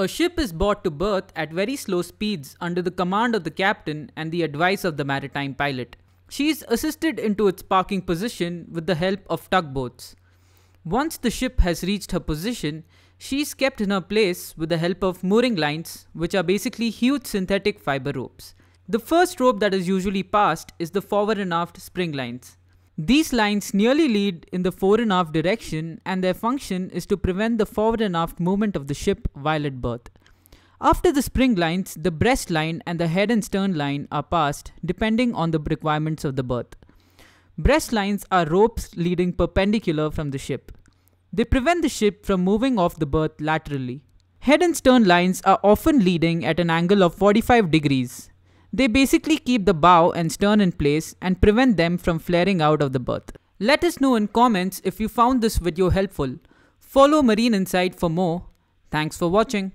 A ship is brought to berth at very slow speeds under the command of the captain and the advice of the maritime pilot. She is assisted into its parking position with the help of tugboats. Once the ship has reached her position, she is kept in her place with the help of mooring lines, which are basically huge synthetic fiber ropes. The first rope that is usually passed is the forward and aft spring lines. These lines nearly lead in the fore and aft direction and their function is to prevent the forward and aft movement of the ship while at berth. After the spring lines, the breast line and the head and stern line are passed depending on the requirements of the berth. Breast lines are ropes leading perpendicular from the ship. They prevent the ship from moving off the berth laterally. Head and stern lines are often leading at an angle of 45 degrees, they basically keep the bow and stern in place and prevent them from flaring out of the berth. Let us know in comments if you found this video helpful. Follow Marine Insight for more. Thanks for watching.